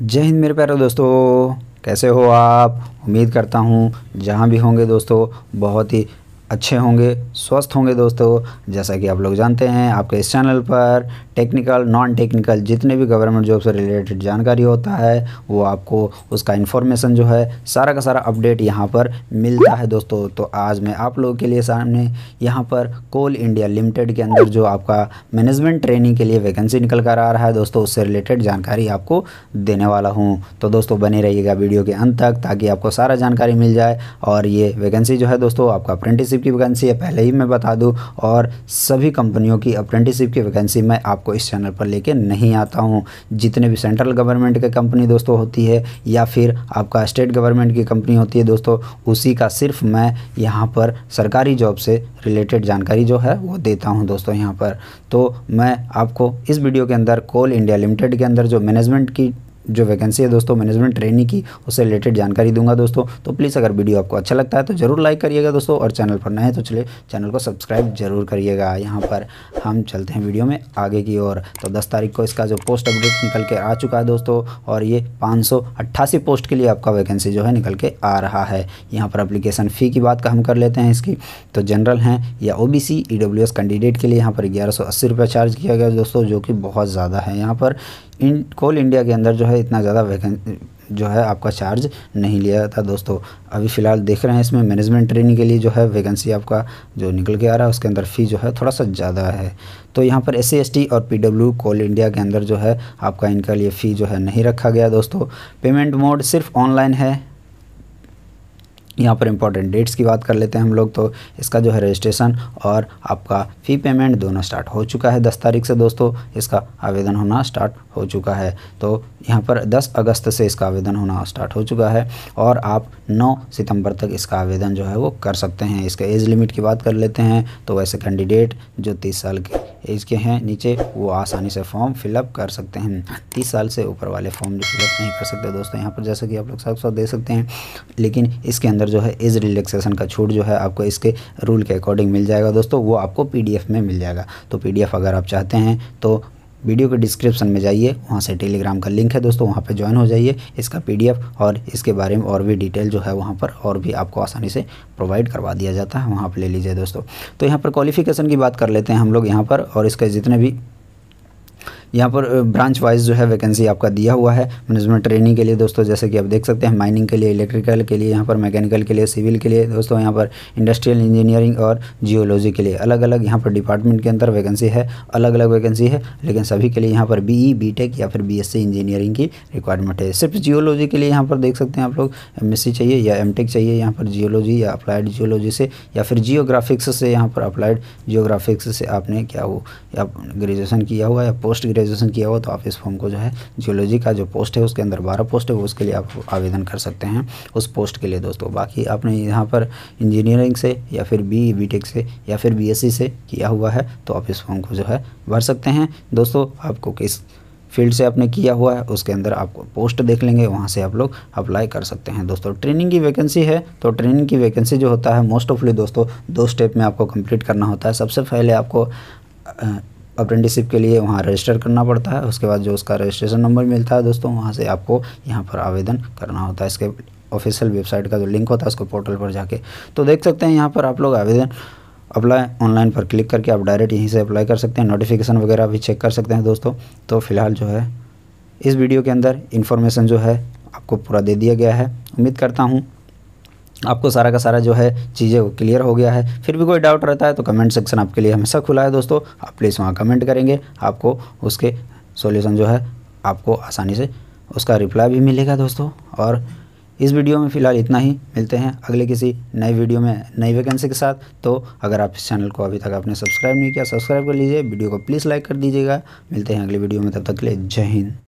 जय हिंद मेरे प्यारे दोस्तों कैसे हो आप उम्मीद करता हूँ जहाँ भी होंगे दोस्तों बहुत ही अच्छे होंगे स्वस्थ होंगे दोस्तों जैसा कि आप लोग जानते हैं आपके इस चैनल पर टेक्निकल नॉन टेक्निकल जितने भी गवर्नमेंट जॉब से रिलेटेड जानकारी होता है वो आपको उसका इन्फॉर्मेशन जो है सारा का सारा अपडेट यहाँ पर मिलता है दोस्तों तो आज मैं आप लोगों के लिए सामने यहाँ पर कोल इंडिया लिमिटेड के अंदर जो आपका मैनेजमेंट ट्रेनिंग के लिए वैकेंसी निकल कर आ रहा है दोस्तों उससे रिलेटेड जानकारी आपको देने वाला हूँ तो दोस्तों बने रहिएगा वीडियो के अंत तक ताकि आपको सारा जानकारी मिल जाए और ये वैकेंसी जो है दोस्तों आपका अप्रेंटिसिप अप्रेंटिसशिप की वैकेंसी है पहले ही मैं बता दूँ और सभी कंपनियों की अप्रेंटिसशिप की वैकेंसी मैं आपको इस चैनल पर लेके नहीं आता हूँ जितने भी सेंट्रल गवर्नमेंट की कंपनी दोस्तों होती है या फिर आपका स्टेट गवर्नमेंट की कंपनी होती है दोस्तों उसी का सिर्फ मैं यहाँ पर सरकारी जॉब से रिलेटेड जानकारी जो है वो देता हूँ दोस्तों यहाँ पर तो मैं आपको इस वीडियो के अंदर कोल इंडिया लिमिटेड के अंदर जो मैनेजमेंट की जो वैकेंसी है दोस्तों मैनेजमेंट ट्रेनिंग की उससे रिलेटेड जानकारी दूंगा दोस्तों तो प्लीज़ अगर वीडियो आपको अच्छा लगता है तो ज़रूर लाइक करिएगा दोस्तों और चैनल पर नए तो चले चैनल को सब्सक्राइब जरूर करिएगा यहाँ पर हम चलते हैं वीडियो में आगे की ओर तो दस तारीख को इसका जो पोस्ट अपडेट निकल के आ चुका है दोस्तों और ये पाँच पोस्ट के लिए आपका वैकेंसी जो है निकल के आ रहा है यहाँ पर अप्लीकेशन फ़ी की बात का हम कर लेते हैं इसकी तो जनरल हैं या ओ बी कैंडिडेट के लिए यहाँ पर ग्यारह चार्ज किया गया दोस्तों जो कि बहुत ज़्यादा है यहाँ पर इन कोल इंडिया के अंदर जो है इतना ज़्यादा वैकेंसी जो है आपका चार्ज नहीं लिया था दोस्तों अभी फ़िलहाल देख रहे हैं इसमें मैनेजमेंट ट्रेनिंग के लिए जो है वैकेंसी आपका जो निकल के आ रहा है उसके अंदर फ़ी जो है थोड़ा सा ज़्यादा है तो यहाँ पर एस सी और पी डब्ल्यू कोल इंडिया के अंदर जो है आपका इनका लिए फ़ी जो है नहीं रखा गया दोस्तों पेमेंट मोड सिर्फ ऑनलाइन है यहाँ पर इम्पॉर्टेंट डेट्स की बात कर लेते हैं हम लोग तो इसका जो है रजिस्ट्रेशन और आपका फ़ी पेमेंट दोनों स्टार्ट हो चुका है दस तारीख से दोस्तों इसका आवेदन होना स्टार्ट हो चुका है तो यहाँ पर दस अगस्त से इसका आवेदन होना स्टार्ट हो चुका है और आप नौ सितंबर तक इसका आवेदन जो है वो कर सकते हैं इसका एज लिमिट की बात कर लेते हैं तो वैसे कैंडिडेट जो तीस साल के एज के हैं नीचे वो आसानी से फॉर्म फिलअप कर सकते हैं तीस साल से ऊपर वाले फॉर्म जो फिलअप नहीं कर सकते दोस्तों यहाँ पर जैसा कि आप लोग साफ साफ दे सकते हैं लेकिन इसके अंदर अंदर जो है एज रिलैक्सेशन का छूट जो है आपको इसके रूल के अकॉर्डिंग मिल जाएगा दोस्तों वो आपको पी में मिल जाएगा तो पी अगर आप चाहते हैं तो वीडियो के डिस्क्रिप्शन में जाइए वहाँ से टेलीग्राम का लिंक है दोस्तों वहाँ पर ज्वाइन हो जाइए इसका पीडीएफ और इसके बारे में और भी डिटेल जो है वहाँ पर और भी आपको आसानी से प्रोवाइड करवा दिया जाता है वहाँ पर ले लीजिए दोस्तों तो यहाँ पर क्वालिफिकेशन की बात कर लेते हैं हम लोग यहाँ पर और इसके जितने भी यहाँ पर ब्रांच वाइज जो है वैकेंसी आपका दिया हुआ है मैनेजमेंट ट्रेनिंग के लिए दोस्तों जैसे कि आप देख सकते हैं माइनिंग के लिए इलेक्ट्रिकल के लिए यहाँ पर मैकेनिकल के लिए सिविल के लिए दोस्तों यहाँ पर इंडस्ट्रियल इंजीनियरिंग और जियोलॉजी के लिए अलग अलग यहाँ पर डिपार्टमेंट के अंदर वैकेंसी है अलग अलग वैकेंसी है लेकिन सभी के लिए यहाँ पर बी ई e, या फिर बी इंजीनियरिंग की रिक्वायरमेंट है सिर्फ जियोलॉजी के लिए यहाँ पर देख सकते हैं आप लोग एम चाहिए या एम चाहिए यहाँ पर जियोलॉजी या अप्लाइड जियोलॉजी से या फिर जियोग्राफिक्स से यहाँ पर अप्लाइड जियोग्राफिक्स से आपने क्या हो या ग्रेजुएसन किया हुआ या पोस्ट ग्रेजुएशन किया हो तो आप इस फॉर्म को जो है जियोलॉजी का जो पोस्ट है उसके अंदर बारह पोस्ट है उसके लिए आप आवेदन कर सकते हैं उस पोस्ट के लिए दोस्तों बाकी आपने यहाँ पर इंजीनियरिंग से या फिर बी बी से या फिर बी से किया हुआ है तो आप इस फॉर्म को जो है भर सकते हैं दोस्तों आपको किस फील्ड से आपने किया हुआ है उसके अंदर आपको पोस्ट देख लेंगे वहाँ से आप लोग अप्लाई कर सकते हैं दोस्तों ट्रेनिंग की वैकेंसी है तो ट्रेनिंग की वैकेंसी जो होता है मोस्ट ऑफली दोस्तों दो स्टेप में आपको कंप्लीट करना होता है सबसे पहले आपको अप्रेंटिसशिप के लिए वहाँ रजिस्टर करना पड़ता है उसके बाद जो उसका रजिस्ट्रेशन नंबर मिलता है दोस्तों वहाँ से आपको यहाँ पर आवेदन करना होता है इसके ऑफिशियल वेबसाइट का जो लिंक होता है उसको पोर्टल पर जाके तो देख सकते हैं यहाँ पर आप लोग आवेदन अप्लाई ऑनलाइन पर क्लिक करके आप डायरेक्ट यहीं से अप्लाई कर सकते हैं नोटिफिकेशन वगैरह भी चेक कर सकते हैं दोस्तों तो फिलहाल जो है इस वीडियो के अंदर इन्फॉर्मेशन जो है आपको पूरा दे दिया गया है उम्मीद करता हूँ आपको सारा का सारा जो है चीज़ें वो क्लियर हो गया है फिर भी कोई डाउट रहता है तो कमेंट सेक्शन आपके लिए हमेशा खुला है दोस्तों आप प्लीज़ वहाँ कमेंट करेंगे आपको उसके सॉल्यूशन जो है आपको आसानी से उसका रिप्लाई भी मिलेगा दोस्तों और इस वीडियो में फ़िलहाल इतना ही मिलते हैं अगले किसी नए वीडियो में नई वैकेंसी के साथ तो अगर आप इस चैनल को अभी तक आपने सब्सक्राइब नहीं किया सब्सक्राइब कर लीजिए वीडियो को प्लीज़ लाइक कर दीजिएगा मिलते हैं अगले वीडियो में तब तक के लिए जय हिंद